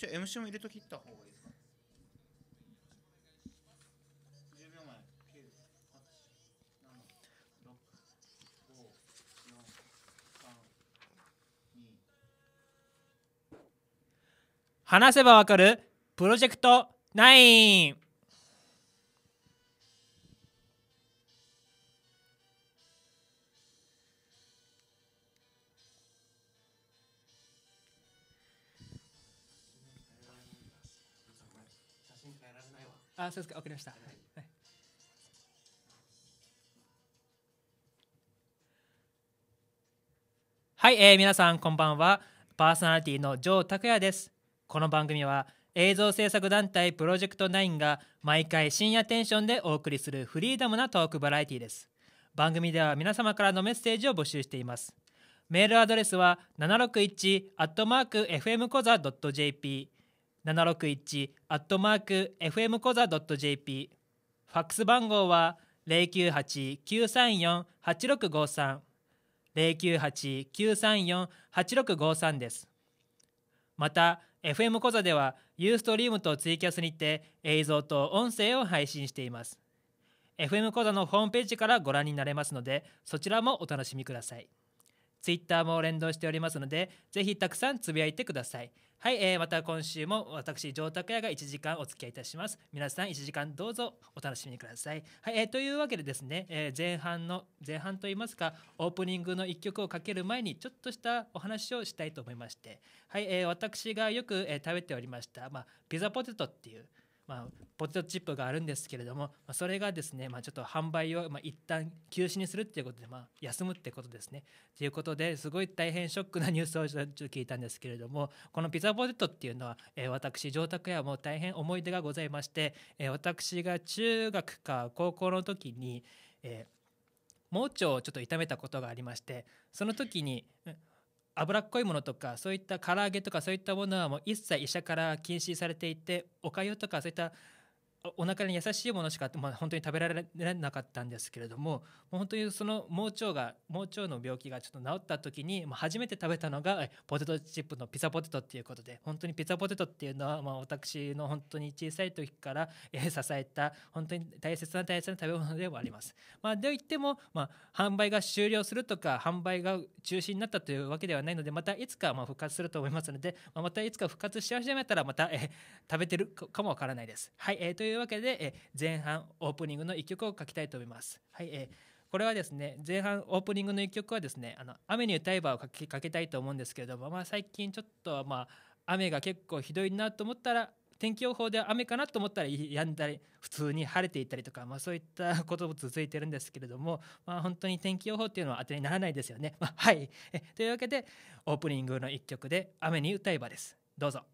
一応 MC も入れときった方がいいですか話せばわかるプロジェクト9あ、そうですか、わかりました。はい、はい、えー、皆さんこんばんは。パーソナリティの城拓也です。この番組は映像制作団体プロジェクト9が毎回深夜テンションでお送りするフリーダムなトークバラエティです。番組では皆様からのメッセージを募集しています。メールアドレスは761アットマーク fm コザ .jp 七六一アットマーク FM コザ .jp ファックス番号は零九八九三四八六五三零九八九三四八六五三ですまた FM コ座ではユーストリームとツイキャスにて映像と音声を配信しています FM 講座のホームページからご覧になれますのでそちらもお楽しみください。Twitter も連動しておりますのでぜひたくさんつぶやいてくださいはい、えー、また今週も私上拓也が1時間お付き合いいたします皆さん1時間どうぞお楽しみくださいはい、えー、というわけでですね、えー、前半の前半といいますかオープニングの1曲をかける前にちょっとしたお話をしたいと思いましてはい、えー、私がよく、えー、食べておりました、まあ、ピザポテトっていうまあ、ポテトチップがあるんですけれども、まあ、それがですね、まあ、ちょっと販売を、まあ、一旦休止にするっていうことで、まあ、休むってことですね。ということですごい大変ショックなニュースをちょっと聞いたんですけれどもこのピザポテトっていうのは、えー、私上卓屋も大変思い出がございまして、えー、私が中学か高校の時に、えー盲腸をちょっと痛めたことがありましてその時に脂っこいものとかそういった唐揚げとかそういったものはもう一切医者から禁止されていておかゆとかそういったお腹に優しいものしか、まあ、本当に食べられなかったんですけれどももう本当にその盲腸が盲腸の病気がちょっと治った時に、まあ、初めて食べたのがポテトチップのピザポテトっていうことで本当にピザポテトっていうのは、まあ、私の本当に小さい時から、支えた本当に大切な大切な食べ物ではあります。まあ、でいっても、まあ、販売が終了するとか販売が中止になったというわけではないのでまたいつかまあ復活すると思いますので、まあ、またいつか復活し始めたらまた、えー、食べてるかもわからないです。はい、えーいうわけで、え前半オープニングの1曲を書きたいと思います。はいえー、これはですね前半オープニングの1曲はですね「あの雨に歌えば」をかけたいと思うんですけれども、まあ、最近ちょっと、まあ、雨が結構ひどいなと思ったら天気予報では雨かなと思ったらやんだり普通に晴れていたりとか、まあ、そういったことも続いてるんですけれども、まあ、本当に天気予報っていうのは当てにならないですよね。まあ、はいえというわけでオープニングの1曲で「雨に歌えば」です。どうぞ。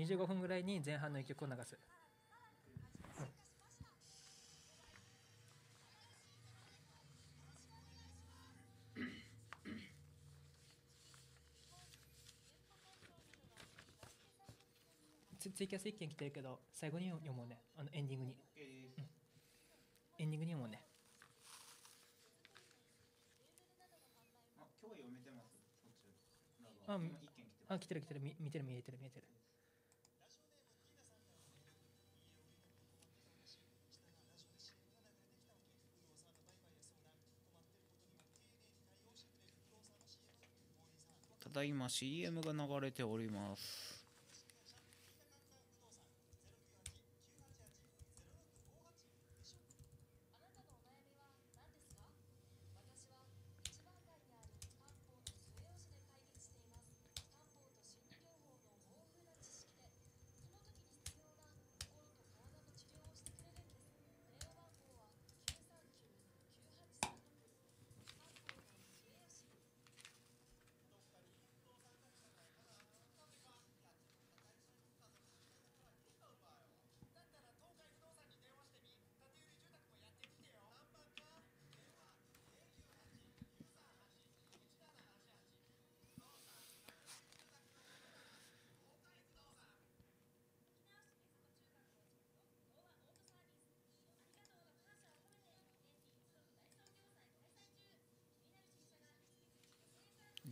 25分ぐらいに前半の1曲を流す。ツツイキャス一件来てるけど最後に読もうねあのエンディングに、うん、エンディングに読もうねあ今日読めてますああ来てる来てる見てる見えてる見えてるただいま CM が流れております。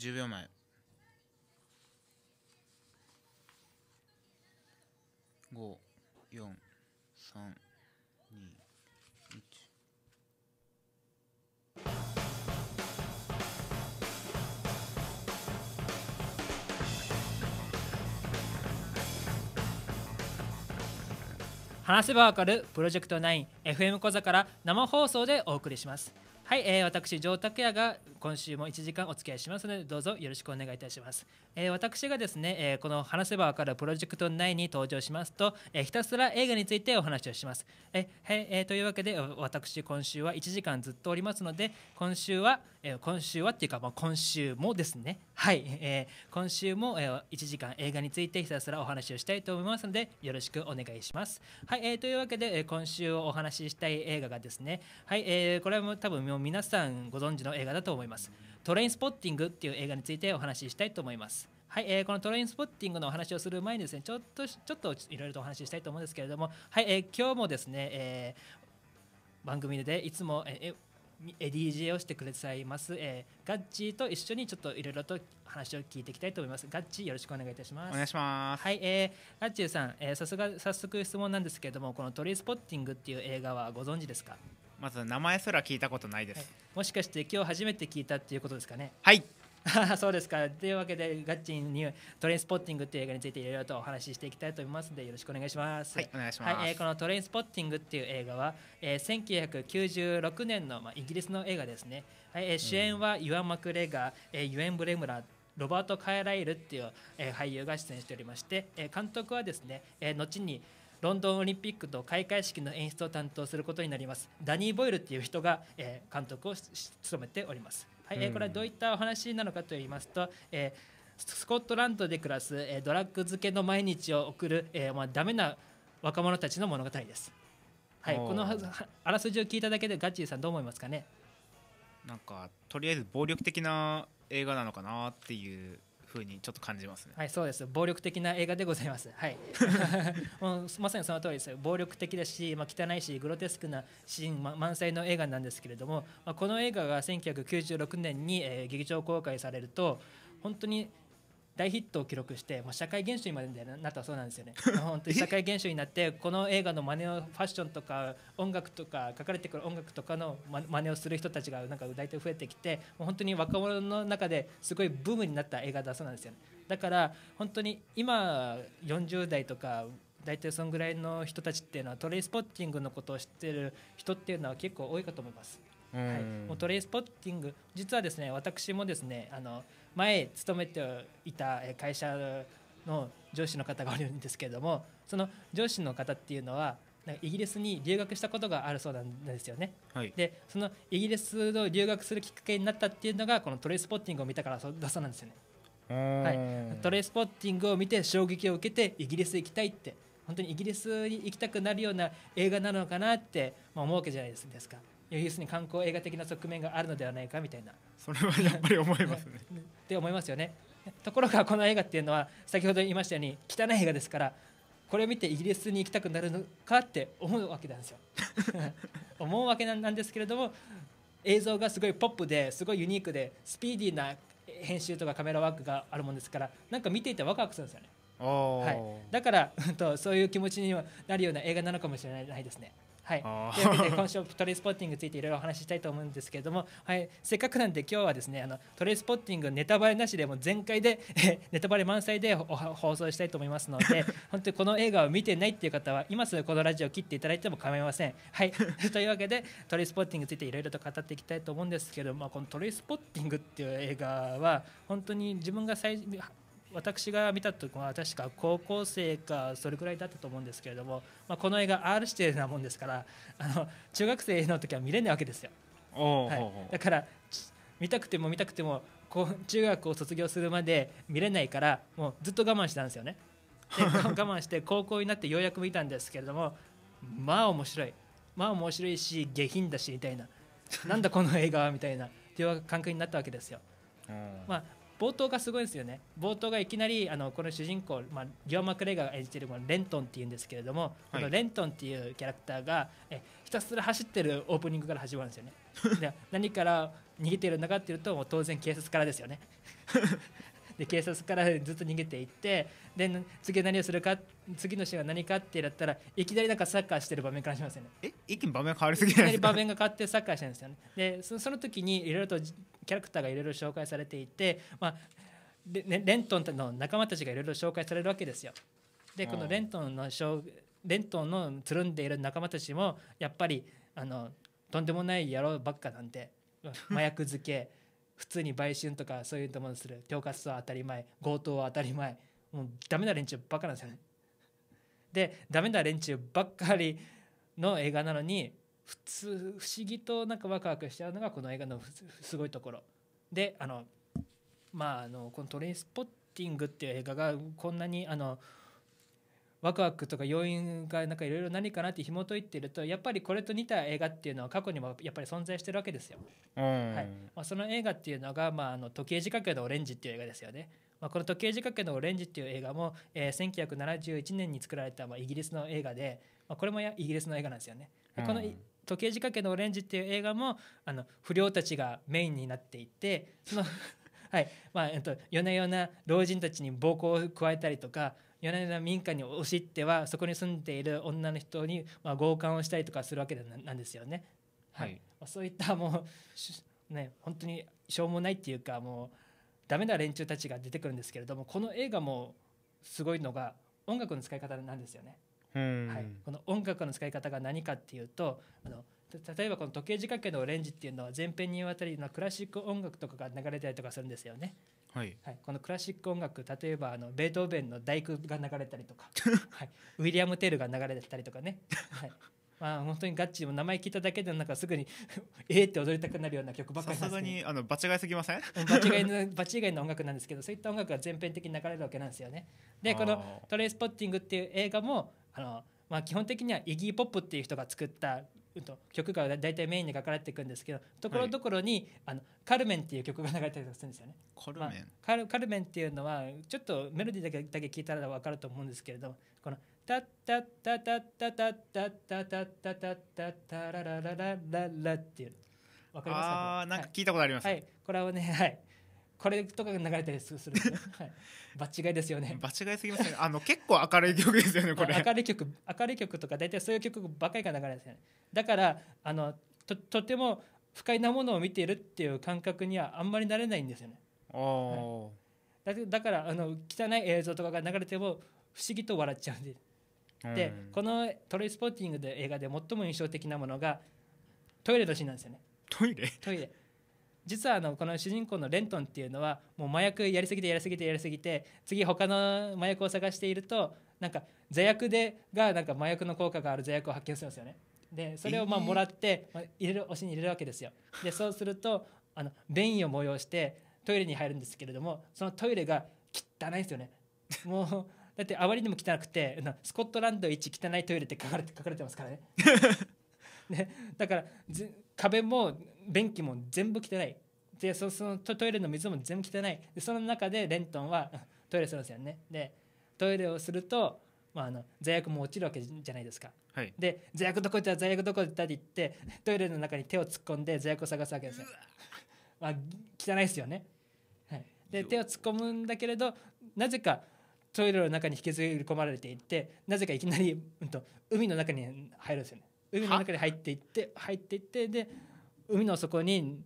10秒前五、四、三、二、一。話せばわかるプロジェクト9 FM 小座から生放送でお送りします。はい、えー、私、城拓也が今週も1時間お付き合いしますのでどうぞよろしくお願いいたします、えー、私がですね、えー、この「話せばわかるプロジェクト内に登場しますと、えー、ひたすら映画についてお話をします、えーえー、というわけで私今週は1時間ずっとおりますので今週は、えー、今週はっていうか、まあ、今週もですねはい、えー、今週も、えー、1時間映画についてひたすらお話をしたいと思いますのでよろしくお願いしますはい、えー、というわけで、えー、今週お話ししたい映画がですねはい、えー、これはもう多分もう皆さんご存知の映画だと思いますいますトレインスポッティングっていう映画についてお話ししたいと思いますはい、えー、このトレインスポッティングのお話をする前にですねちょっとちょっといろいろとお話ししたいと思うんですけれどもはい、えー、今日もですね、えー、番組でいつも、えー、DJ をしてくださいます、えー、ガッチーと一緒にちょっといろいろと話を聞いていきたいと思いますガッチーよろしくお願いいたしますお願いしますはい、えー、ガッチーさん、えー、早速早速質問なんですけれどもこのトレインスポッティングっていう映画はご存知ですかまず名前すら聞いたことないです、はい、もしかして今日初めて聞いたっていうことですかねはい そうですかというわけでガッチンートレインスポッティングっていう映画についていろいろとお話ししていきたいと思いますのでよろしくお願いしますはいお願いします、はいえー、このトレインスポッティングっていう映画は、えー、1996年の、まあ、イギリスの映画ですね、はいえー、主演はイワン・マクレガー、えー、ユエン・ブレムラロバート・カエライルっていう、えー、俳優が出演しておりまして、えー、監督はですね、えー、後に「ロンドンオリンピックと開会式の演出を担当することになりますダニー・ボイルっていう人が、えー、監督を務めております。はい、えこれはどういったお話なのかといいますと、えスコットランドで暮らす、えドラッグ漬けの毎日を送る、えまあ、ダメな若者たちの物語です。はい、このあらすじを聞いただけでガチーさんどう思いますかねなんかとりあえず暴力的な映画なのかなっていうふうにちょっと感じますね。はい、そうです。暴力的な映画でございます。はい。もうまさにその通りです。暴力的だし、まあ、汚いし、グロテスクなシーン、ま、満載の映画なんですけれども、まあ、この映画が1996年に、えー、劇場公開されると、本当に大ヒットを記録して、もう社会現象にまでなったそうなんですよね。本当に社会現象になってこの映画の真似をファッションとか音楽とか書かれてくる音楽とかの真似をする人たちがなんか大体増えてきて、もう本当に若者の中ですごいブームになった映画だそうなんですよね。だから本当に今40代とか大体そのぐらいの人たちっていうのはトレイスポッティングのことを知ってる人っていうのは結構多いかと思います。はい、もうトレイスポッティング実はですね私もですねあの前勤めていた会社の上司の方がおるんですけれどもその上司の方っていうのはイギリスに留学したことがあるそうなんですよね、はい、でそのイギリスを留学するきっかけになったっていうのがこのトレイスポッティングを見たからだそうなんですよね、はい、トレイスポッティングを見て衝撃を受けてイギリス行きたいって本当にイギリスに行きたくなるような映画なのかなって思うわけじゃないですか要するに観光映画的な側面があるのではないかみたいなそれはやっぱり思いますね。って思いますよね。ところがこの映画っていうのは先ほど言いましたように汚い映画ですからこれを見てイギリスに行きたくなるのかって思うわけなんですよ。思うわけなんですけれども映像がすごいポップですごいユニークでスピーディーな編集とかカメラワークがあるもんですからなんか見ていてワクワクするんですよね。はい、だから、うん、とそういう気持ちにはなるような映画なのかもしれないですね。はい、というわけで今週トレイスポッティングについていろいろお話ししたいと思うんですけれども、はい、せっかくなんで今日はですねあのトレイスポッティングネタバレなしでも全開で ネタバレ満載で放送したいと思いますので 本当にこの映画を見てないっていう方は今すぐこのラジオを切っていただいても構いません。はい、というわけでトレイスポッティングについていろいろと語っていきたいと思うんですけどもこの「トレイスポッティング」っていう映画は本当に自分が最私が見たとこは確か高校生かそれくらいだったと思うんですけれども、まあ、この映画 R 指定なもんですからあの中学生の時は見れないわけですよ、はい、だから見たくても見たくてもこう中学を卒業するまで見れないからもうずっと我慢してたんですよねで 我慢して高校になってようやく見たんですけれどもまあ面白いまあ面白いし下品だしみたいななんだこの映画はみたいなっていう感覚になったわけですよ。まあ、冒頭がすごいんですよね冒頭がいきなりあのこの主人公、まあ、リョーマ・クレが演じてるこのレントンっていうんですけれども、はい、このレントンっていうキャラクターがえひたすら走ってるオープニングから始まるんですよねで何から逃げてるのかっていうともう当然警察からですよね で警察からずっと逃げていってで次何をするか次のシーは何かってやったらいきなりなんかサッカーしてる場面からしますよねえ一気に場面変わりすぎないですか場面が変わってサッカーしてるんですよねでそその時にいろいろとキャラクターがいろいろ紹介されていて、まあ、ね、レントンの仲間たちがいろいろ紹介されるわけですよでこのレントンのしょうレントンのつるんでいる仲間たちもやっぱりあのとんでもない野郎ばっかなんで 麻薬漬け普通に売春とかそういうとものする恐喝は当たり前強盗は当たり前もうダメな連中ばっかなんですよねでダメな連中ばっかりの映画なのに普通不思議となんかワクワクしちゃうのがこの映画のすごいところであのまああのこの「トレインスポッティング」っていう映画がこんなにあのワクワクとか要因がなんかいろいろ何かなって紐解いてるとやっぱりこれと似た映画っていうのは過去にもやっぱり存在してるわけですよ。はいまあ、その映画っていうのが、まあ、あの時計仕掛けのオレンジっていう映画ですよね。まあ、この時計仕掛けのオレンジっていう映画も、えー、1971年に作られた、まあ、イギリスの映画で、まあ、これもイギリスの映画なんですよね。この時計仕掛けのオレンジっていう映画もあの不良たちがメインになっていてその はいまあえっと、夜な夜な老人たちに暴行を加えたりとか米田民家に押し入ってはそこに住んでいる女の人に、まあ、強姦をしたりとかするわけなんですよね。はい、はい、そういったもう、ね、本当にしょうもないっていうかもうダメな連中たちが出てくるんですけれどもこの映画もすごいのが音楽の使い方なんですよね。はい、この音楽の使い方が何かっていうとあの例えばこの時計仕掛けのオレンジっていうのは前編にわたりのクラシック音楽とかが流れたりとかするんですよね。はい、はい、このクラシック音楽例えばあのベートーベンの「大工」が流れたりとか、はい、ウィリアム・テールが流れたりとかね、はいまあ、本当にガッチも名前聞いただけでなんかすぐに ええって踊りたくなるような曲ばっかりさすがにあの場違いすぎません場違いの 場違いの音楽なんですけどそういった音楽が全編的に流れるわけなんですよね。でこの「トレイスポッティング」っていう映画もあのまあ、基本的にはイギー・ポップっていう人が作ったうん、と、曲が大体メインに書かれていくんですけどところどころに、はい、あの「カルメン」っていう曲が流れてたりするんですよね。カルメン、まあ、カルカルメンっていうのはちょっとメロディーだけだけ聞いたら分かると思うんですけれどこの「タッタッタッタッタッタッタッタッタッタッタッタッタララララララ」っていうわかりますかあなんか聞いたことあります、はい、はい、これはねはいこれとかが流れたりするすね。はい。場違いですよね。場違いすぎますね。あの結構明るい曲ですよねこれ。明るい曲明るい曲とか大体そういう曲ばかりが流れるんですよね。だからあのととても不快なものを見ているっていう感覚にはあんまりなれないんですよね。はい、だだからあの汚い映像とかが流れても不思議と笑っちゃうんです。でこの「トレイスポーティング」で映画で最も印象的なものがトイレのシーンなんですよね。トイレトイレ実はあのこの主人公のレントンっていうのはもう麻薬やりすぎてやりすぎてやりすぎて次他の麻薬を探しているとなんか座薬でがなんか麻薬の効果がある座薬を発見するんですよね。でそれをまあもらって、まあ、入れる推しに入れるわけですよ。でそうするとあの便意を催してトイレに入るんですけれどもそのトイレが汚いですよね。もうだってあまりにも汚くてスコットランド一汚いトイレって書かれて書かれてますからね。ね だから壁も便器も全部汚いでそのトイレの水も全部汚いでその中でレントンはトイレするんですよねでトイレをすると、まあ、あの罪悪も落ちるわけじゃないですか、はい、で罪悪どこ行った罪悪どこ行ったって言ってトイレの中に手を突っ込んで罪悪を探すわけですよ、まあ、汚いですよね、はい、で手を突っ込むんだけれどなぜかトイレの中に引きずり込まれていってなぜかいきなり、うんと海の中に入るんですよね海の中に入っていって入っていってで海の底に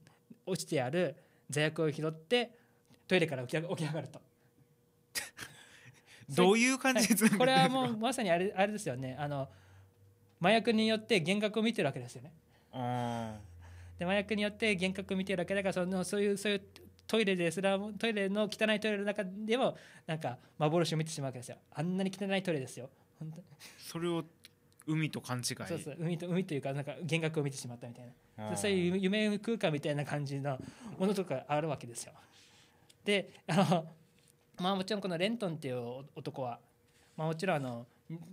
落ちてある座薬を拾ってトイレから起き起き上がると。どういう感じでこれはもうまさにあれあれですよねあの麻薬によって幻覚を見てるわけですよね。で麻薬によって幻覚を見てるわけだからそのそういうそういうトイレですらトイレの汚いトイレの中でもなんか幻を見てしまうわけですよ。あんなに汚いトイレですよ。本当それを海と勘違いそうそう海と海というかなんか幻覚を見てしまったみたいなそういう夢空間みたいな感じのものとかあるわけですよ。であのまあもちろんこのレントンっていう男は、まあ、もちろんあの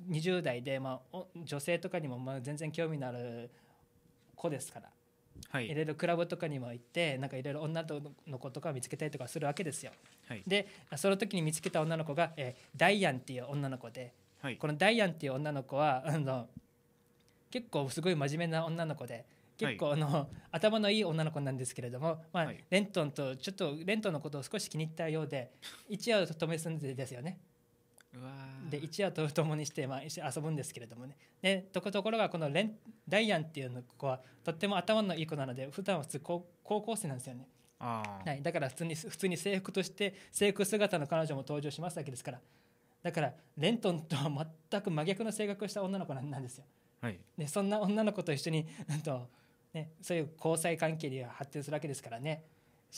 20代で、まあ、女性とかにもまあ全然興味のある子ですから、はい、いろいろクラブとかにも行ってなんかいろいろ女の子とか見つけたりとかするわけですよ。はい、でその時に見つけた女の子が、えー、ダイアンっていう女の子ではい、このダイアンっていう女の子は あの結構すごい真面目な女の子で結構あの、はい、頭のいい女の子なんですけれども、まあ、はい、レントンとちょっとレントンのことを少し気に入ったようで一夜を止めすんでですよね。で一夜と共にして、まあ、遊ぶんですけれどもねでところがこのレンダイアンっていうの子はとっても頭のいい子なので普段は普通高校生なんですよね。はい、だから普通に普通に制服として制服姿の彼女も登場しますわけですからだからレントンとは全く真逆の性格をした女の子なんですよ。はい、でそんな女の子と一緒に、うんとね、そういう交際関係には発展するわけですからね、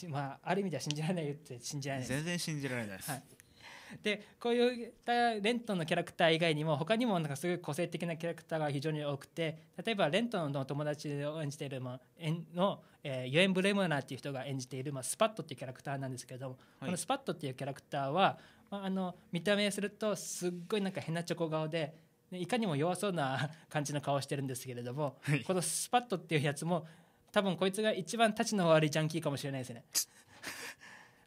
まあ、ある意味では信じられないよって信じられない全然信じられないです。はい、でこういうレントンのキャラクター以外にも他にもなんかすごい個性的なキャラクターが非常に多くて例えばレントンの友達を演じている、まあ、の、えー、ユエン・ブレムナーっていう人が演じている、まあ、スパットっていうキャラクターなんですけれども、はい、このスパットっていうキャラクターはまあ、あの見た目するとすっごいなんか変なチョコ顔でいかにも弱そうな感じの顔してるんですけれども、はい、このスパットっていうやつも多分こいつが一番タチの悪いジャンキーかもしれないですね。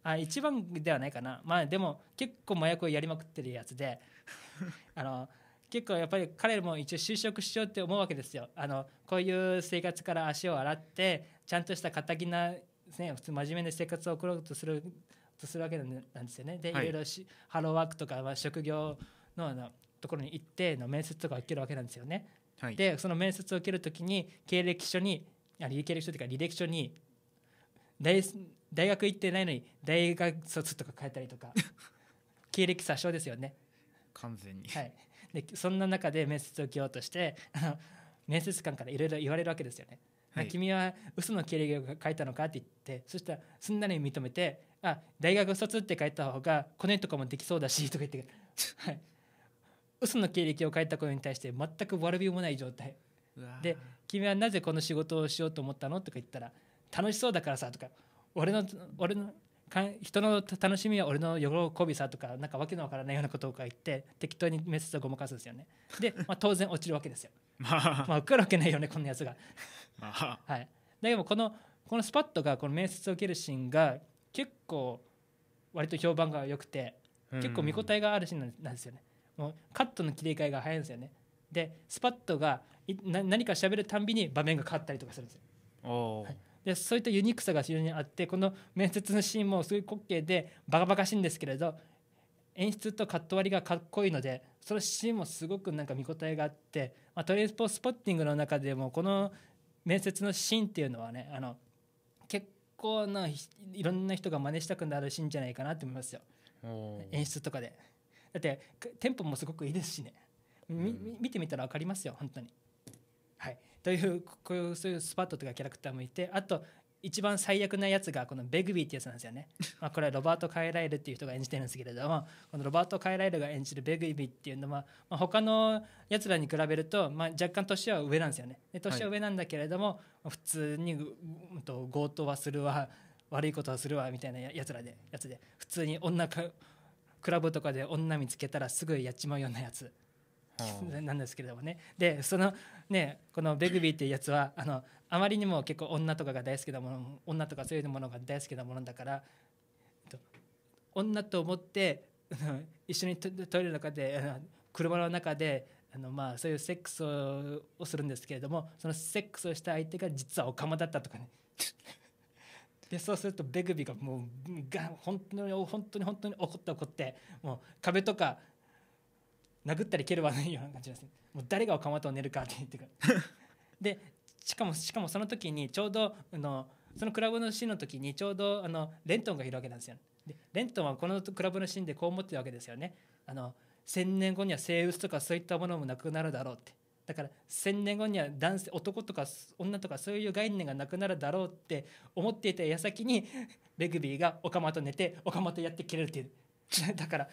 あ一番ではないかなまあでも結構麻薬をやりまくってるやつで あの結構やっぱり彼も一応就職しようって思うわけですよあのこういう生活から足を洗ってちゃんとした堅気な、ね、普通真面目な生活を送ろうとするとするわけなんですよね。で、はい、いろいろしハローワークとか、は職業のあのところに行っての面接とか受けるわけなんですよね。はい、でその面接を受けるときに経歴書にあ経歴書というか履歴書に大大学行ってないのに大学卒とか書いたりとか 経歴詐称ですよね。完全に、はい、でそんな中で面接を受けようとしてあの面接官からいろいろ言われるわけですよね。はい、君は嘘の経歴を書いたのかって言ってそしたらすんなり認めてあ大学卒って書いた方がコネとかもできそうだしとか言って はい嘘の経歴を書いたことに対して全く悪びもない状態で「君はなぜこの仕事をしようと思ったの?」とか言ったら「楽しそうだからさ」とか「俺の俺の人の楽しみは俺の喜びさ」とかなんかわけのわからないようなことを書いて適当に面接をごまかすんですよねで、まあ、当然落ちるわけですよ まあ受かるわけないよねこんなやつがはいだけどこのこのスパットがこの面接を受けるシーンが結構割と評判が良くて結構見応えがあるシーンなんですよね。もうカットの切り替えが早いんですよね。でスパッとがな何か喋るたんびに場面が変わったりとかするんですよ。はい、でそういったユニークさが非常にあってこの面接のシーンもすごい滑稽でバカバカしいんですけれど演出とカット割りがかっこいいのでそのシーンもすごくなんか見応えがあって、まあ、トレインスポースポッティングの中でもこの面接のシーンっていうのはねあのこのいろんな人が真似したくなるシーンじゃないかなと思いますよ演出とかでだってテンポもすごくいいですしね、うん、見てみたら分かりますよ本当にはいというこういうそういうスパットとかキャラクターもいてあと一番最悪なやつがこのベグビーってやつなんですよね。まあ、これはロバート・カイライルっていう人が演じてるんですけれどもこのロバート・カイライルが演じるベグビーっていうのは、まあ、他のやつらに比べると、まあ、若干年は上なんですよね。で年は上なんだけれども、はい、普通にと強盗はするわ悪いことはするわみたいなやつらでやつで普通に女かクラブとかで女見つけたらすぐやっちまうようなやつ なんですけれどもねでそのねこのベグビーっていうやつはあのあまりにも結構女とかが大好きなもの女とかそういうものが大好きなものだから、女と思って 一緒にトイレの中で車の中であのまあそういうセックスをするんですけれどもそのセックスをした相手が実はオカマだったとかね でそうするとベグビーがもうが本当に本当に本当に怒って怒ってもう壁とか殴ったり蹴るはないような感じですもう誰が岡本と寝るかって言ってくる でしかもしかもその時にちょうどあのそのクラブのシーンの時にちょうどあのレントンがいるわけなんですよでレントンはこのクラブのシーンでこう思ってるわけですよねあの1000年後には生物とかそういったものもなくなるだろうってだから1000年後には男性男とか女とかそういう概念がなくなるだろうって思っていた矢先にレグビーがオカマと寝てオカマとやって切れるっていう だから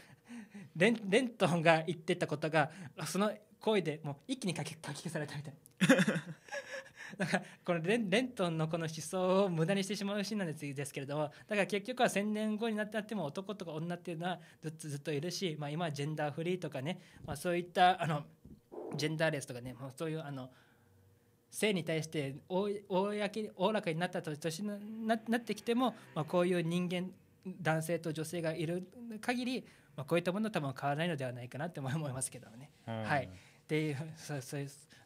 レンレントンが言ってたことがその声でもう一気に書き書き消されたみたい なだからこのレンレントンのこの思想を無駄にしてしまうシーンなんですけれどもだから結局は1,000年後になってあっても男とか女っていうのはずっとずっといるし、まあ、今はジェンダーフリーとかね、まあ、そういったあのジェンダーレスとかねもうそういうあの性に対しておおらかになった年になってきても、まあ、こういう人間男性と女性がいる限りまあ、こういったものは多分変わらないのではないかなって思いますけどね。はいっていう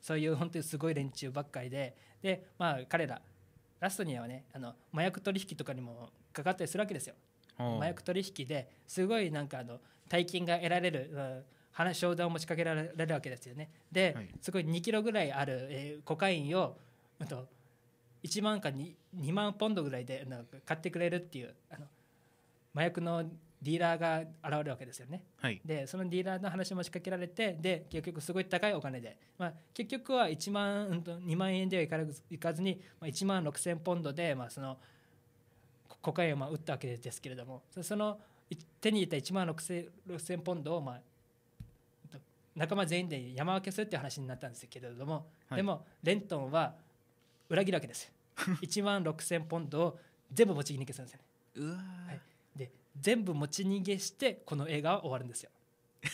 そういう本当にすごい連中ばっかりでで、まあ、彼らラストにはねあの麻薬取引とかにもかかったりするわけですよ。麻薬取引ですごいなんかあの大金が得られる、うん、話商談を持ちかけられるわけですよね。で、はい、すごい2キロぐらいある、えー、コカインを、うんと、1万か 2, 2万ポンドぐらいで買ってくれるっていうあの麻薬のディーラーが現れるわけですよね、はい、でそのディーラーの話も仕掛けられてで結局すごい高いお金で、まあ、結局は1万、うん、2万円ではいかいかずに、まあ、1万6000ポンドで、まあ、そのコカインをまあ打ったわけですけれどもその手に入れた1万 6000, 6ポンドを、まあ、仲間全員で山分けするっていう話になったんですけれども、はい、でもレントンは裏切るわけです1 万6000ポンドを全部持ち逃げするんですよね。うわはい全部持ち逃げしてこの映画は終わるんですよ。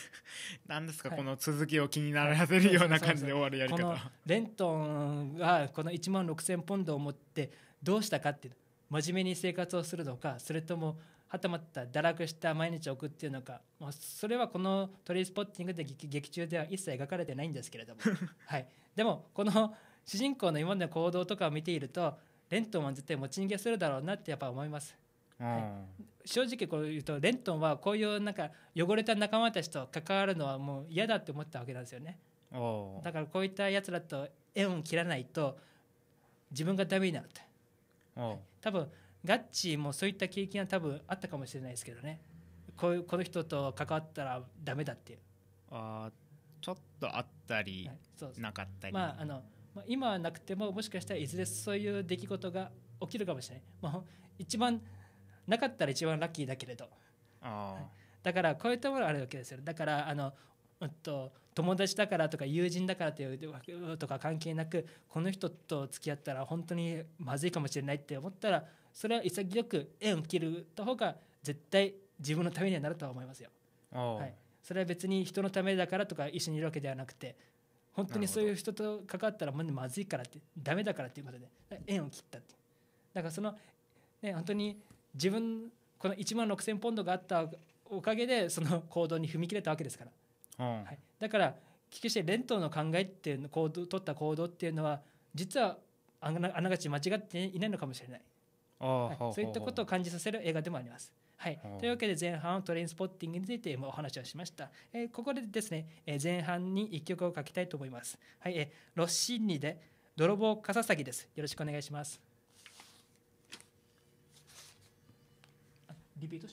何ですか、はい、この続きを気にならせるような感じで終わるやり方レントンがこの1万6,000ポンドを持ってどうしたかっていう真面目に生活をするのかそれともはたまた堕落した毎日を送っているのか、もうそれはこの「トレイスポッティングで」劇中では一切描かれてないんですけれども、はい、でもこの主人公の今までの行動とかを見ているとレントンは絶対持ち逃げするだろうなってやっぱ思います。はい、正直こう言うとレントンはこういうなんか汚れた仲間たちと関わるのはもう嫌だって思ったわけなんですよねだからこういったやつらと縁を切らないと自分がダメになるって多分ガッチもそういった経験は多分あったかもしれないですけどねこういうこの人と関わったらダメだっていうあちょっとあったり、はい、そうなかったりまああの今はなくてももしかしたらいずれそういう出来事が起きるかもしれない、一番なかったら一番ラッキーだけれど、あだからこういったものがあるわけですよだからあの、うん、と友達だからとか友人だからというとか関係なくこの人と付き合ったら本当にまずいかもしれないって思ったらそれは潔く縁を切る方が絶対自分のためにはなるとは思いますよ。はい、それは別に人のためだからとか一緒にいるわけではなくて本当にそういう人と関わったらまずいからってダメだからっていうことで縁を切ったってだからその、ね、本当に自分この1万6,000ポンドがあったおかげでその行動に踏み切れたわけですから、うん、はい、だから聞きしてレントの考えっていうの行動取った行動っていうのは実はあなあながち間違っていないのかもしれない、はい、そういったことを感じさせる映画でもあります。はい、というわけで前半はトレインスポッティングについてお話をしました、えー、ここでですね、えー、前半に1曲を書きたいと思います、はいえー、ロッシーニで泥棒かささぎですよろしくお願いします DP itu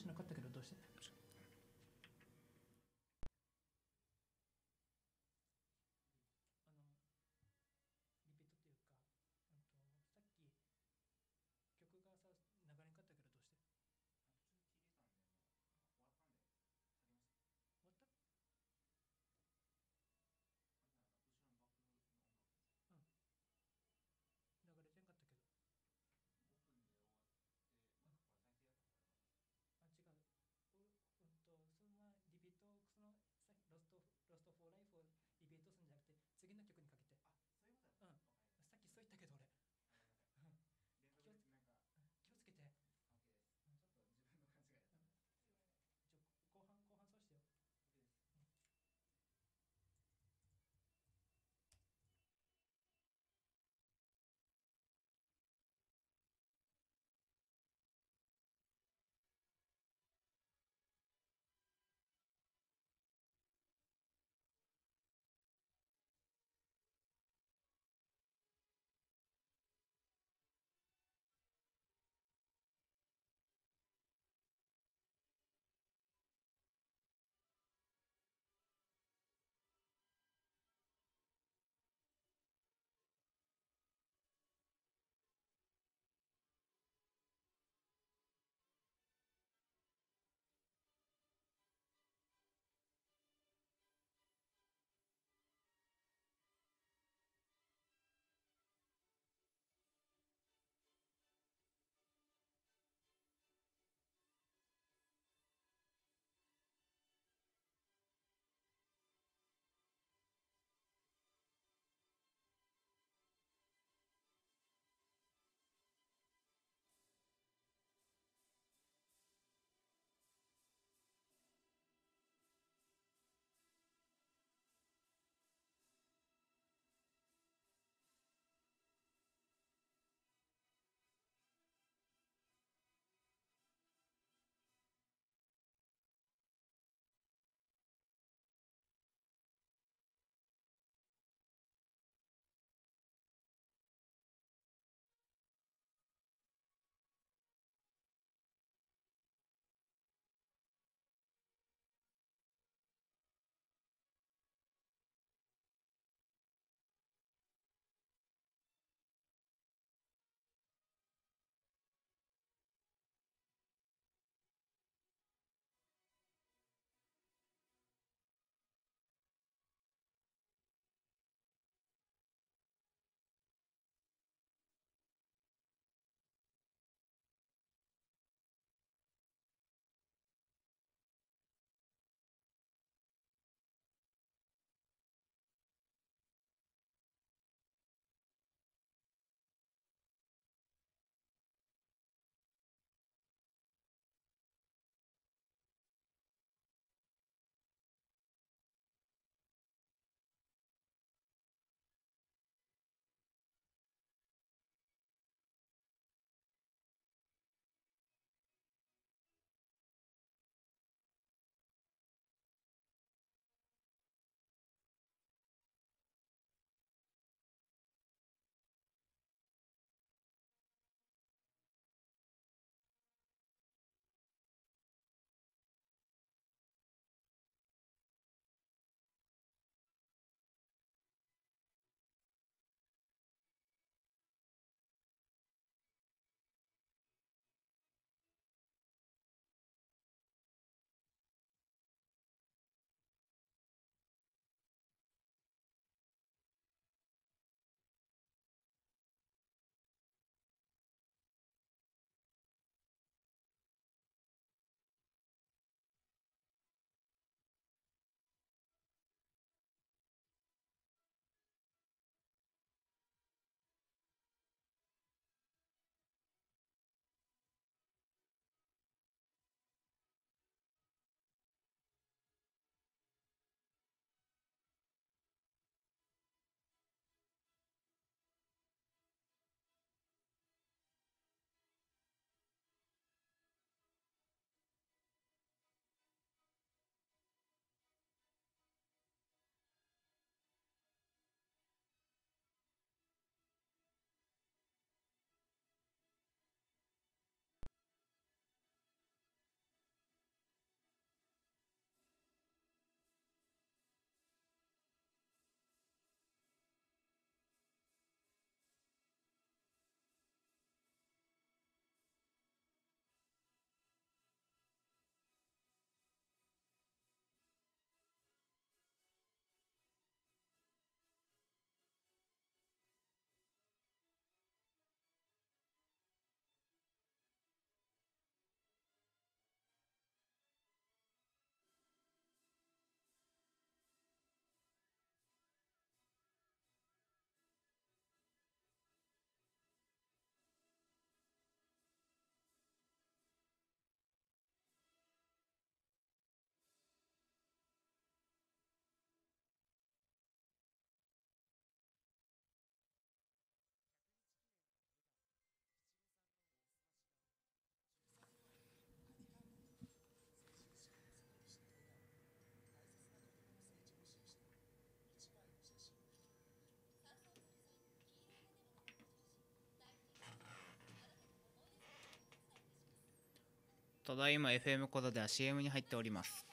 ただいま FM コドでは CM に入っております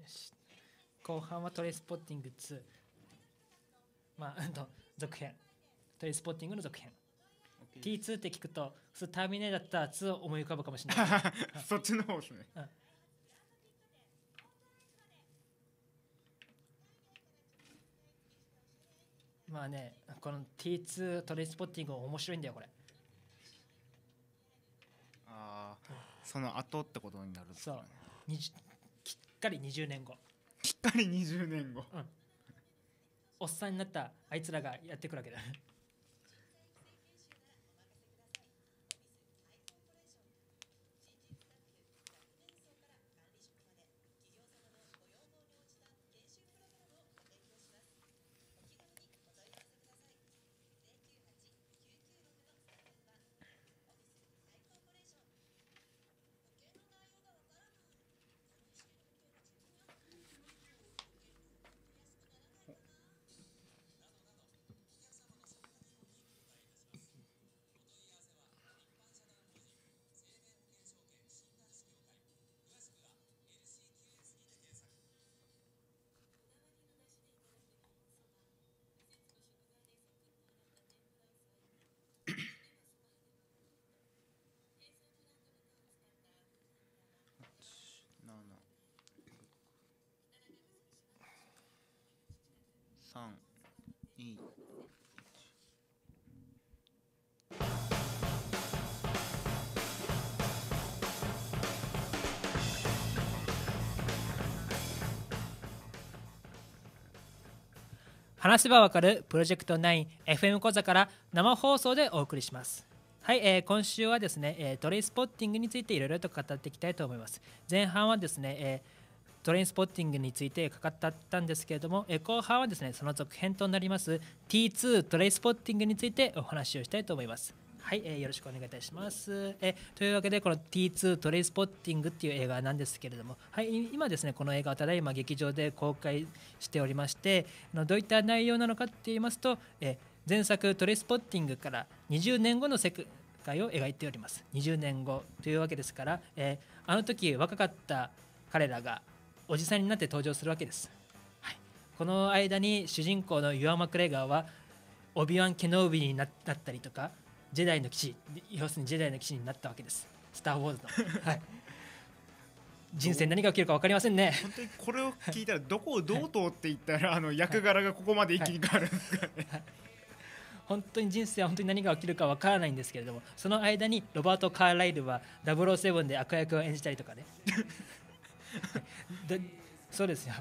よし後半はトレースポッティング2まあうん と続編トレースポッティングの続編 T2 って聞くと普通ターミネーだったら2を思い浮かぶかもしれない そっちの方ですね、うん、まあねこの T2 トレースポッティング面白いんだよこれその後ってことになるそうにじきっかり20年後きっかり20年後うん、おっさんになったあいつらがやってくるわけだ話せ話はわかるプロジェクト 9FM 講座から生放送でお送りします。はい、えー、今週はですね、えー、トレイスポッティングについていろいろと語っていきたいと思います。前半はですね、えートレインスポッティングについて語ったんですけれども、え後半はですねその続編となります T2 トレインスポッティングについてお話をしたいと思います。はい、えー、よろしくお願いいたします。えというわけで、この T2 トレイスポッティングっていう映画なんですけれども、はい、今ですね、この映画はただいま劇場で公開しておりまして、どういった内容なのかって言いますと、え前作トレイスポッティングから20年後の世界を描いております。20年後というわけですから、えあの時若かった彼らがおじさんになって登場するわけです、はい、この間に主人公のユア・マクレガーはオビワン・ケノービになったりとかジェダイの騎士要するにジェダイの騎士になったわけですスター・ウォーズの、はい、人生何が起きるか分かりませんね本当にこれを聞いたらどこをどう通っていったら、あの役柄がここまで一気に変わるんですかね、はい、はい、本当に人生は本当に何が起きるか分からないんですけれどもその間にロバート・カーライルは007で悪役を演じたりとかね そうですよ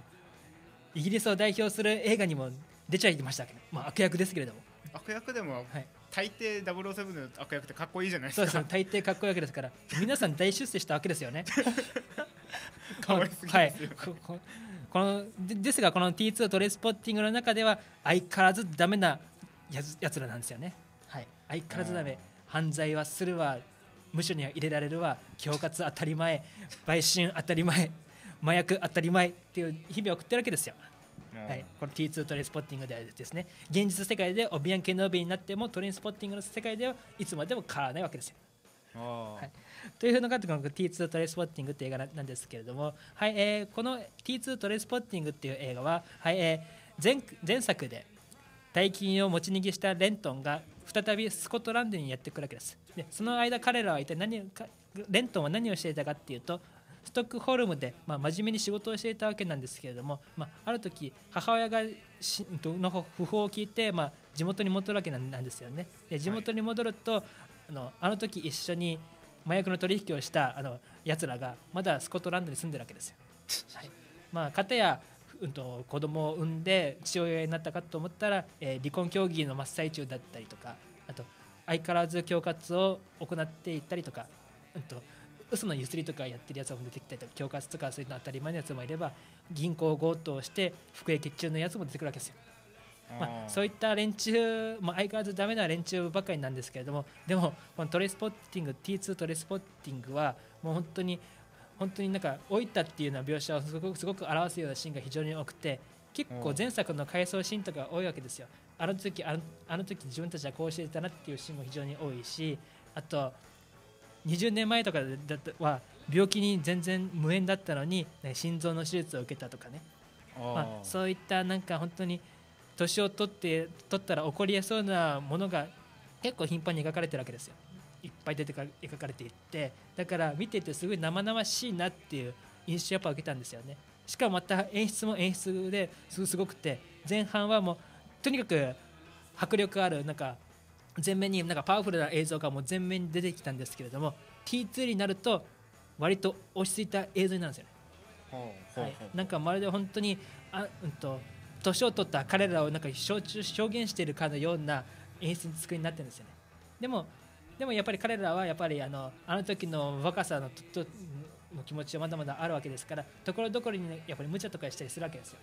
イギリスを代表する映画にも出ちゃいましたけど、まあ、悪役ですけれども悪役でも、はい、大抵007の悪役ってかっこいいじゃないですかそうです大抵かっこいいわけですから皆さん大出世したわけですよね かわいすぎですよ、はい、このですがこの T2 トレスポッティングの中では相変わらずダメなやつやつらなんですよね、はい、相変わらずダメ犯罪はするわ無所には入れられるわ恐喝当たり前売春当たり前麻薬当たり前っていう日々を送ってるわけですよ。はい、この T2 トレインスポッティングではですね現実世界でオビアン・ケノービになってもトレインスポッティングの世界ではいつまでも変わらないわけですよ。はい、というのがこの T2 トレインスポッティングって映画なんですけれども、はいえー、この T2 トレインスポッティングっていう映画は、はいえー、前前作で大金を持ち逃げしたレントンが再びスコットランドにやってくるわけです。でその間彼らは一体何かレントンは何をしていたかっていうとストックホルムで、まあ、真面目に仕事をしていたわけなんですけれども、まあ、ある時母親がしの訃報を聞いて、まあ、地元に戻るわけなんですよね。で地元に戻ると、はい、あのあの時一緒に麻薬の取引をしたあのやつらがまだスコットランドに住んでるわけですよ。はいまあ、やうんと、子供を産んで父親になったかと思ったら、えー、離婚協議の真っ最中だったりとかあと相変わらず恐喝を行っていったりとか、うんと嘘のゆすりとかやってるやつも出てきたりとか恐喝とかそういうの当たり前のやつもいれば銀行強盗して服役中のやつも出てくるわけですよ。まあ、そういった連中、まあ、相変わらずダメな連中ばかりなんですけれどもでもこのトレスポッティング T2 トレスポッティングはもう本当に本当になんか老いたっていうような描写をすごくすごく表すようなシーンが非常に多くて結構前作の回想シーンとか多いわけですよあの時あの時自分たちはこうしてたなっていうシーンも非常に多いしあと20年前とかだとは病気に全然無縁だったのに、ね、心臓の手術を受けたとかねまあ、そういったなんか本当に年を取って取ったら起こりえそうなものが結構頻繁に描かれてるわけですよいっぱい出てか描かれていってだから見ててすごい生々しいなっていう印象やっぱ受けたんですよねしかもまた演出も演出ですごくて前半はもうとにかく迫力あるなんか前面になんかパワフルな映像がもう前面に出てきたんですけれども T2 になると割と落ち着いた映像になるんですよね、はい、なんかまるで本当にあ、うんと、年を取った彼らをなんか象徴証言しているかのような演出作りになってるんですよねでもでもやっぱり彼らはやっぱりあのあの時の若さのとの気持ちはまだまだあるわけですからところどころに、ね、やっぱり無茶とかしたりするわけですよ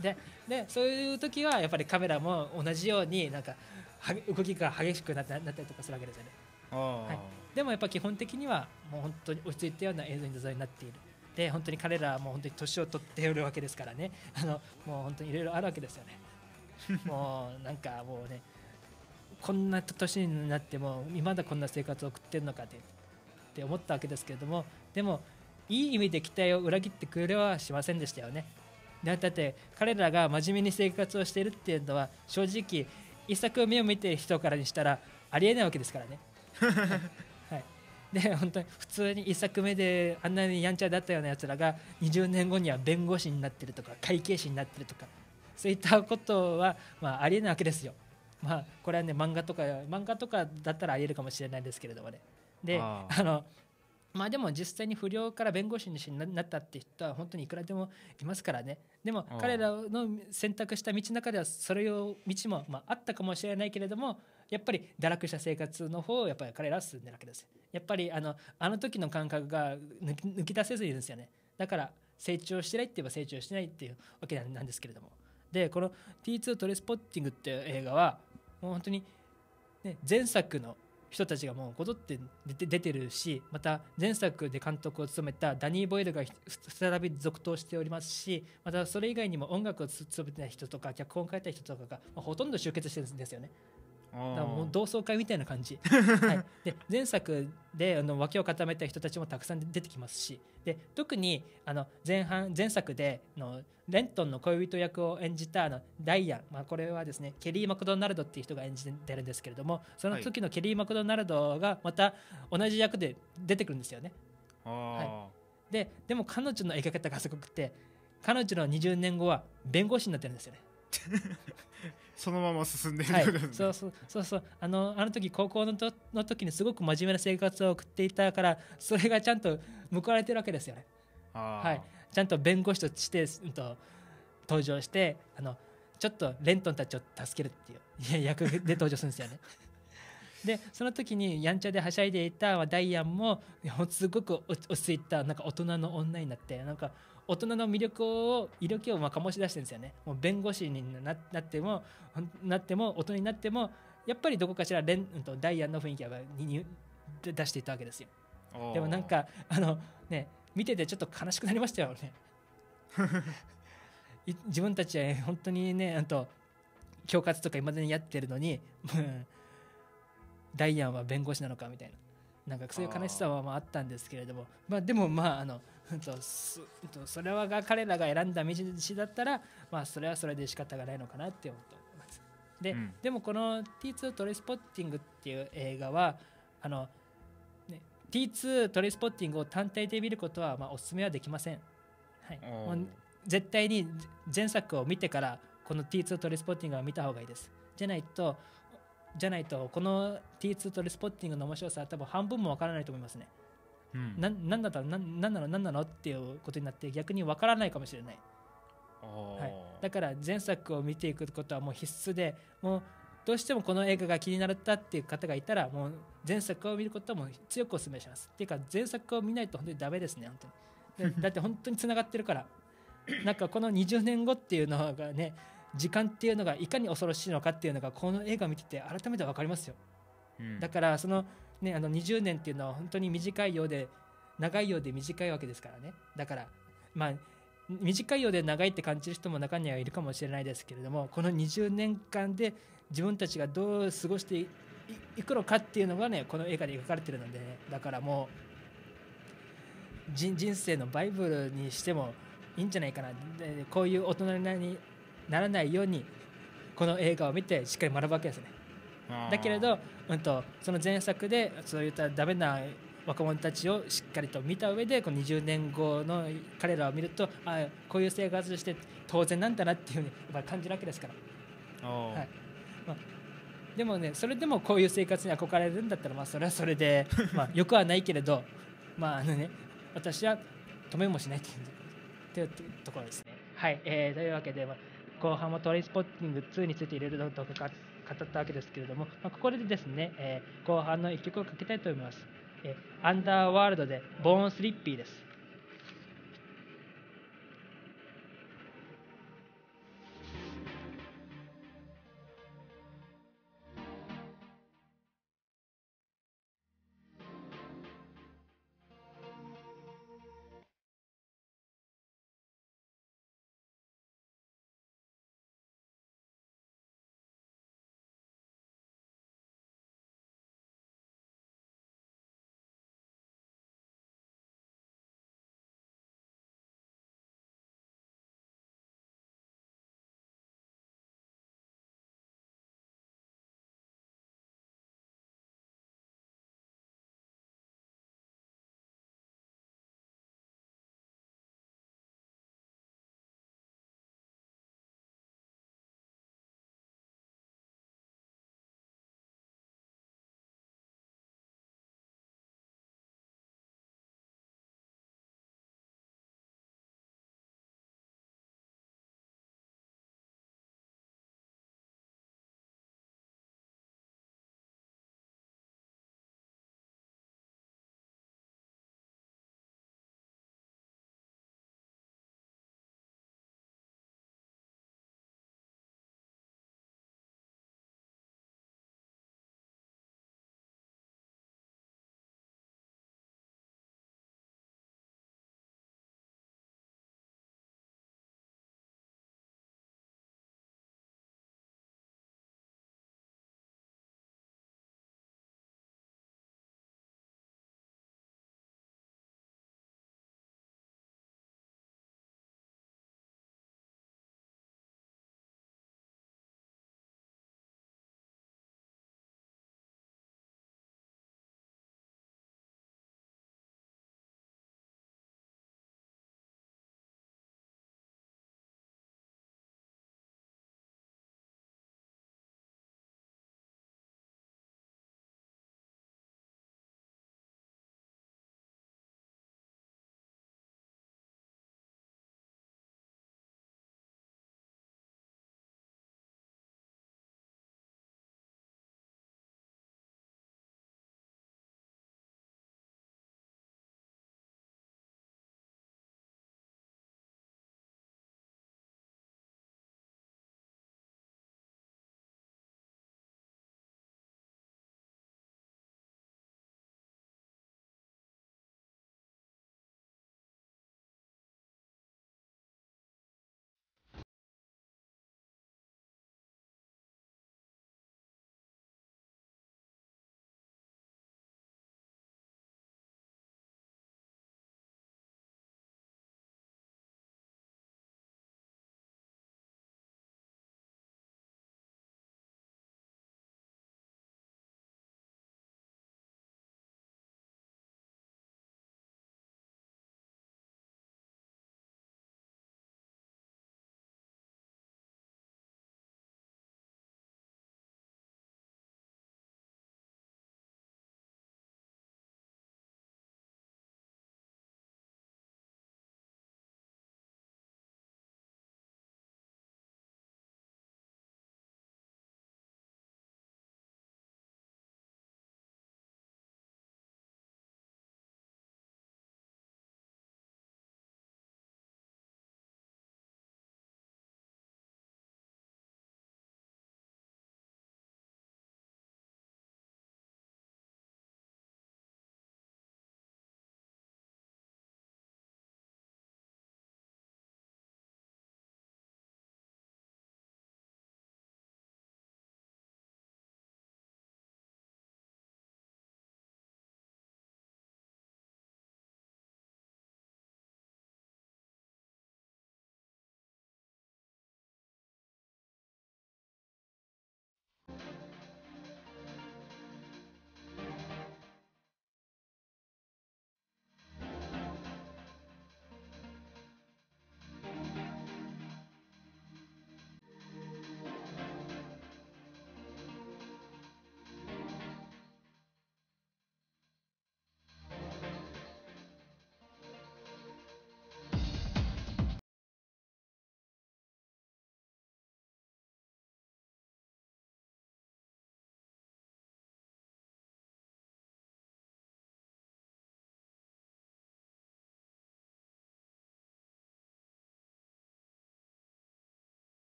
ででそういう時はやっぱりカメラも同じようになんか動きが激しくなったなったりとかするわけですよね、はい、でもやっぱ基本的にはもう本当に落ち着いたような映像にになっているで本当に彼らもう本当に年を取っておるわけですからね あのもう本当にいろいろあるわけですよね もうなんかもうねこんな年になってもまだこんな生活を送ってるのかってって思ったわけですけれどもでもいい意味で期待を裏切ってくれはしませんでしたよねだって彼らが真面目に生活をしているっていうのは正直一作目を見てる人からにしたらありえないわけですからね。はい、で本当に普通に1作目であんなにやんちゃだったようなやつらが20年後には弁護士になってるとか会計士になってるとかそういったことは、まあ、ありえないわけですよ。まあ、これはね漫画とか漫画とかだったらありえるかもしれないですけれどもね。であのまあでも実際に不良から弁護士になったって人は本当にいくらでもいますからねでも彼らの選択した道の中ではそれを道もまあったかもしれないけれどもやっぱり堕落した生活の方をやっぱり彼らは進んでるわけですやっぱりあのあの時の感覚が抜き出せずいるんですよねだから成長してないって言えば成長してないっていうわけなんですけれどもでこの T2 トレスポッティングっていう映画はもう本当に、ね、前作の「人たちがもうこぞって出てるしまた前作で監督を務めたダニー・ボイルが再び続投しておりますしまたそれ以外にも音楽を務めた人とか脚本を書いた人とかがほとんど集結してるんですよね。だもう同窓会みたいな感じ、はい、で前作であの脇を固めた人たちもたくさん出てきますしで特にあの前半前作でのレントンの恋人役を演じたあのダイアン、まあ、これはですねケリー・マクドナルドっていう人が演じてるんですけれどもその時のケリー・マクドナルドがまた同じ役で出てくるんですよね。はい、ででも彼女の描き方がすごくて彼女の20年後は弁護士になってるんですよね。そのまま進んでいる、はい、そうそうそうそうあのあの時高校のとの時にすごく真面目な生活を送っていたからそれがちゃんと報われてるわけですよね。はい、ちゃんと弁護士として、うん、と登場してあのちょっとレントンたちを助けるっていう 役で登場するんですよね。でその時にやんちゃではしゃいでいたダイアンもすごく落ち着いたなんか大人の女になってなんか大人の魅力を色気をま醸し出してるんですよねもう弁護士になってもなっても大人になってもやっぱりどこかしらレン、うん、とダイアンの雰囲気はに出していたわけですよでもなんかあのね見ててちょっと悲しくなりましたよね自分たちは本当にねあと恐喝とかいまだにやってるのに ダイアンは弁護士なのかみたいななんかそういう悲しさはまああったんですけれどもまあでもまああの とそそれはが彼らが選んだ道だったらまあそれはそれで仕方がないのかなって思いますで、うん、でもこの T2 トレスポッティングっていう映画はあの、ね、T2 トレスポッティングを単体で見ることはまあおすすめはできません、はい、もう絶対に前作を見てからこの T2 トレスポッティングは見た方がいいですじゃないとじゃないとこの T2 とレスポッティングの面白さは多分半分もわからないと思いますね。うん、ななんだったら何なの何なのっていうことになって逆にわからないかもしれない、はい、だから前作を見ていくことはもう必須でもうどうしてもこの映画が気になったっていう方がいたらもう前作を見ることも強くお勧めしますっていうか前作を見ないと本当にダメですね本当にだって本当につながってるからなんかこの20年後っていうのがね時間っていうのがいかに恐ろしいのかっていうのがこの映画を見てて改めて分かりますよ、うん、だからその,、ね、あの20年っていうのは本当に短いようで長いようで短いわけですからねだからまあ短いようで長いって感じる人も中にはいるかもしれないですけれどもこの20年間で自分たちがどう過ごしていくのかっていうのがねこの映画で描かれてるので、ね、だからもう人生のバイブルにしてもいいんじゃないかなこういう大人にならないようにこの映画を見てしっかり学ぶわけですね。だけれど、うんと、その前作でそういったダメな若者たちをしっかりと見た上でこの20年後の彼らを見るとあこういう生活して当然なんだなっていうふうにやっぱ感じるわけですから、はいまあ、でもねそれでもこういう生活に憧れるんだったらまあそれはそれで、まあ、よくはないけれどまああのね私は止めもしないっていうところですね。はい、えー、というわけで、まあ後半もトレインスポッティング2についていろいろと語ったわけですけれども、まあ、ここでですね、えー、後半の1曲をかけたいと思います、えー、アンダーワールドでボーンスリッピーです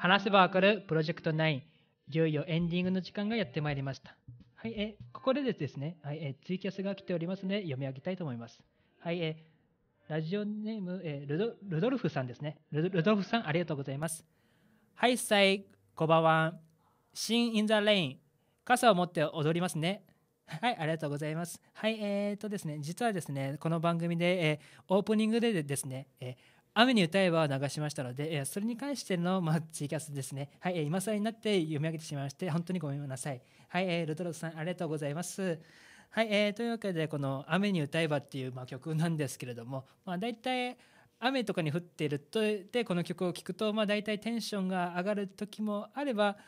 話せばわかるプロジェクト9、いよいよエンディングの時間がやってまいりました。はい、えここでですね、はいえ、ツイキャスが来ておりますので、読み上げたいと思います。はい、えラジオネーム、えルドルフさんですねル。ルドルフさん、ありがとうございます。はい、さい、こばわん。新インザレイン。傘を持って踊りますね。はい、ありがとうございます。はい、えー、とですね、実はですね、この番組で、えー、オープニングでですね、えー雨に歌えば流しましたので、それに関しての、まあ、ツイキャスですね。はい、今更になって読み上げてしまいまして、本当にごめんなさい。はい、えー、ルトロさん、ありがとうございます。はい、えー、というわけで、この雨に歌えばっていう、まあ、曲なんですけれども、まあ、大体、雨とかに降っているとでこの曲を聴くと、まあ、大体テンションが上がる時もあれば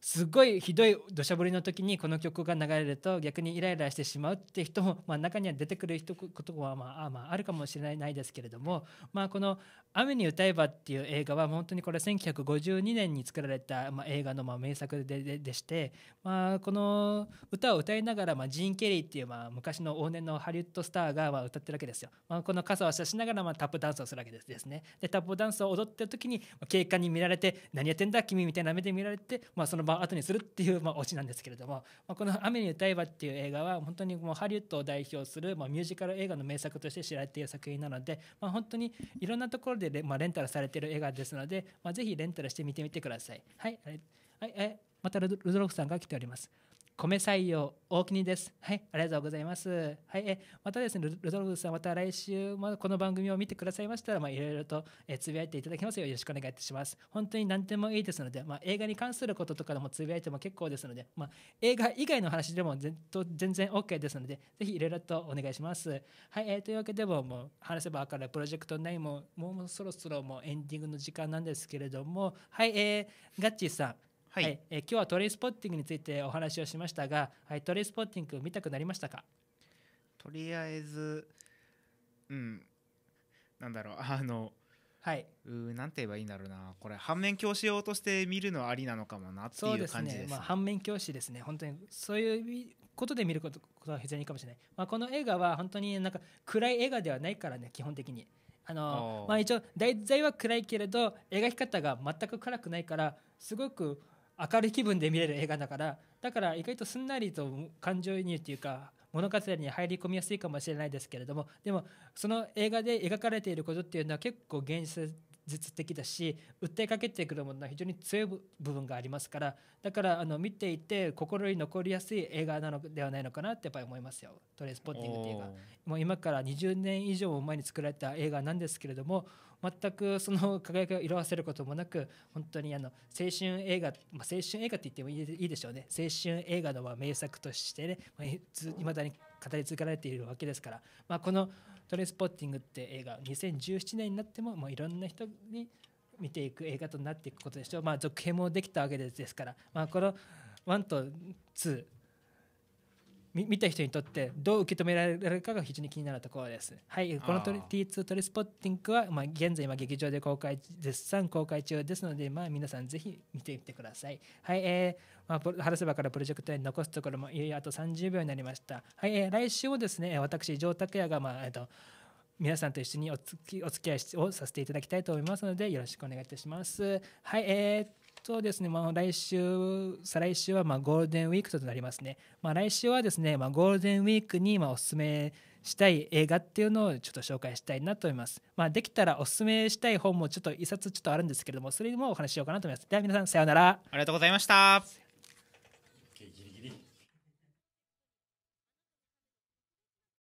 すごいひどい土砂降りの時にこの曲が流れると逆にイライラしてしまうって人も、まあ、中には出てくる人ことはまあまああるかもしれないですけれども、まあ、この「雨に歌えば」っていう映画は本当にこれ1952年に作られた、まあ、映画のまあ名作でででして、まあ、この歌を歌いながら、まあ、ジーン・ケリーっていうまあ昔の往年のハリウッドスターがまあ歌ってるわけですよ。まあ、この傘を差しながらまあタップダンスをするわけですね。でタップダンスを踊ってる時に警官に見られて「何やってんだ君」みたいな目で見られて、まあ、そのまあ後にするっていう、まあ、オチなんですけれども、まあ、この「雨に歌えば」っていう映画は本当にもうハリウッドを代表する、まあ、ミュージカル映画の名作として知られている作品なので、まあ、本当にいろんなところでレ,、まあ、レンタルされている映画ですので、まあ、ぜひレンタルして見てみてください。はい、はい、えまたルドルドロフさんが来ております。米採用大にです。はい、ありがとうございます。はい、えまたですね、ルドルフさん、また来週、まこの番組を見てくださいましたら、まあ、いろいろとつぶやいていただきますよよろしくお願いいたします。本当に何点もいいですので、まあ、映画に関することとかでもつぶやいても結構ですので、まあ、映画以外の話でも全全然 OK ですので、ぜひいろいろとお願いします。はい、えー、というわけでも、もう話せば分かるプロジェクト9も、もうそろそろもうエンディングの時間なんですけれども、はい、えー、ガッチーさん、はい、はい、えー、今日はトレイスポッティングについてお話をしましたが、はい、トレイスポッティング見たくなりましたかとりあえずうんなんだろう あのはい、うなんて言えばいいんだろうなこれ反面教師用として見るのありなのかもなっていう感じですね、ね、まあ、反面教師ですね本当にそういうことで見ることは非常にいいかもしれない、まあ、この映画は本当になんか暗い映画ではないからね基本的にあのまあ、一応題材は暗いけれど描き方が全く暗くないからすごく明るい気分で見れる映画だからだから意外とすんなりと感情移入っていうか物語に入り込みやすいかもしれないですけれどもでもその映画で描かれていることっていうのは結構現実実的だし訴えかけてくるものは非常に強い部分がありますからだからあの見ていて心に残りやすい映画なのではないのかなってやっぱり思いますよ「トレースポッティング」っていうかもう今から20年以上前に作られた映画なんですけれども全くその輝きを色あせることもなく本当にあの青春映画、まあ、青春映画って言ってもいいでしょうね青春映画のま名作としてねいまだに語り継がれているわけですから、まあ、この「トレンスポッティング」って映画2017年になってももういろんな人に見ていく映画となっていくことでしょう、まあ、続編もできたわけですから、まあ、この1と2見た人にとってどう受け止められるかが非常に気になるところです。はい、このトリ T2 トリスポッティングは、まあ、現在今劇場で公開絶賛公開中ですので、まあ、皆さんぜひ見てみてください。はい、えーまあ、ハルセバからプロジェクトに残すところもいよいよあと30秒になりました。はい、えー、来週をですね私城拓也が、まあえーと、皆さんと一緒におつきお付き合いをさせていただきたいと思いますのでよろしくお願いいたします。はい、えーそうですね、まあ、来週、再来週はまゴールデンウィークとなりますね。まあ、来週はですね、まあ、ゴールデンウィークにまおすすめしたい映画っていうのをちょっと紹介したいなと思います。まあ、できたらおすすめしたい本もちょっと1冊ちょっとあるんですけれども、それもお話ししようかなと思います。では皆さん、さようなら。ありがとうございました。